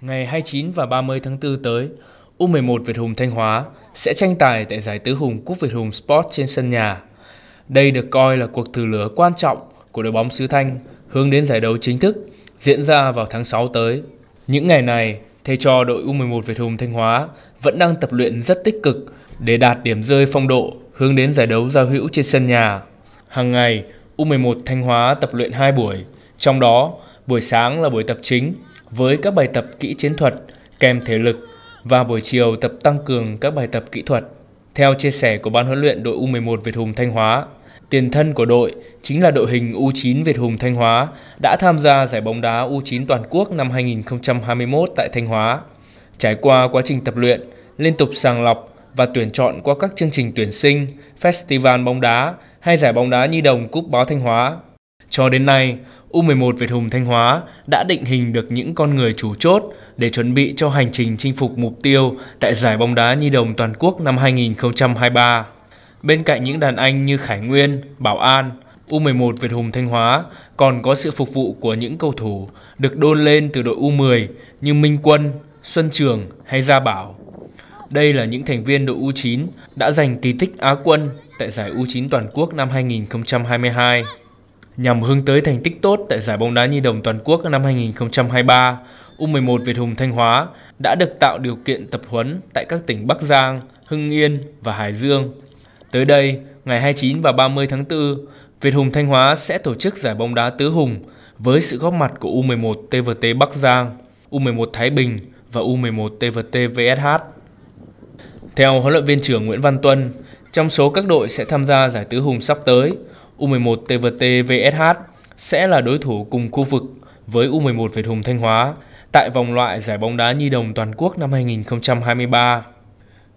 Ngày 29 và 30 tháng 4 tới, U11 Việt Hùng Thanh Hóa sẽ tranh tài tại giải tứ hùng Cúp Việt Hùng Sport trên sân nhà. Đây được coi là cuộc thử lửa quan trọng của đội bóng xứ Thanh hướng đến giải đấu chính thức diễn ra vào tháng 6 tới. Những ngày này, thầy trò đội U11 Việt Hùng Thanh Hóa vẫn đang tập luyện rất tích cực để đạt điểm rơi phong độ hướng đến giải đấu giao hữu trên sân nhà. Hàng ngày, U11 Thanh Hóa tập luyện 2 buổi, trong đó buổi sáng là buổi tập chính với các bài tập kỹ chiến thuật kèm thể lực và buổi chiều tập tăng cường các bài tập kỹ thuật. Theo chia sẻ của ban huấn luyện đội U11 Việt Hùng Thanh Hóa, tiền thân của đội chính là đội hình U9 Việt Hùng Thanh Hóa đã tham gia giải bóng đá U9 toàn quốc năm 2021 tại Thanh Hóa. Trải qua quá trình tập luyện, liên tục sàng lọc và tuyển chọn qua các chương trình tuyển sinh, festival bóng đá hay giải bóng đá nhi đồng Cúp báo Thanh Hóa. Cho đến nay, U11 Việt Hùng Thanh Hóa đã định hình được những con người chủ chốt để chuẩn bị cho hành trình chinh phục mục tiêu tại giải bóng đá nhi đồng toàn quốc năm 2023. Bên cạnh những đàn anh như Khải Nguyên, Bảo An, U11 Việt Hùng Thanh Hóa còn có sự phục vụ của những cầu thủ được đôn lên từ đội U10 như Minh Quân, Xuân Trường hay Gia Bảo. Đây là những thành viên đội U9 đã giành kỳ tích Á quân tại giải U9 toàn quốc năm 2022. Nhằm hướng tới thành tích tốt tại giải bóng đá nhi đồng toàn quốc năm 2023, U11 Việt Hùng Thanh Hóa đã được tạo điều kiện tập huấn tại các tỉnh Bắc Giang, Hưng Yên và Hải Dương. Tới đây, ngày 29 và 30 tháng 4, Việt Hùng Thanh Hóa sẽ tổ chức giải bóng đá tứ hùng với sự góp mặt của U11 TVT Bắc Giang, U11 Thái Bình và U11 TVT VSH. Theo huấn luyện viên trưởng Nguyễn Văn Tuân, trong số các đội sẽ tham gia giải tứ hùng sắp tới – U11 TVT VSH sẽ là đối thủ cùng khu vực với U11 Việt Hùng Thanh Hóa tại vòng loại giải bóng đá nhi đồng toàn quốc năm 2023.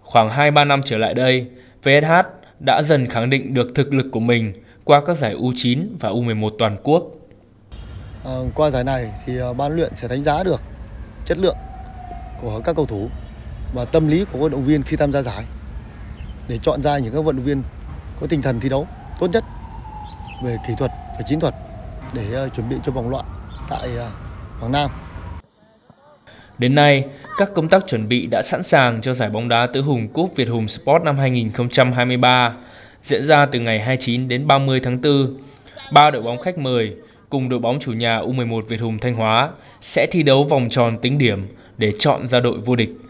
Khoảng 2-3 năm trở lại đây, VSH đã dần khẳng định được thực lực của mình qua các giải U9 và U11 toàn quốc. À, qua giải này thì à, ban luyện sẽ đánh giá được chất lượng của các cầu thủ và tâm lý của vận động viên khi tham gia giải để chọn ra những các vận động viên có tinh thần thi đấu tốt nhất về kỹ thuật và chiến thuật để ờ, chuẩn bị cho vòng loại tại ờ, Quảng Nam. Đến nay, các công tác chuẩn bị đã sẵn sàng cho giải bóng đá tứ hùng Cúp Việt Hùng Sport năm 2023, diễn ra từ ngày 29 đến 30 tháng 4. Ba đội bóng khách mời cùng đội bóng chủ nhà U11 Việt Hùng Thanh Hóa sẽ thi đấu vòng tròn tính điểm để chọn ra đội vô địch.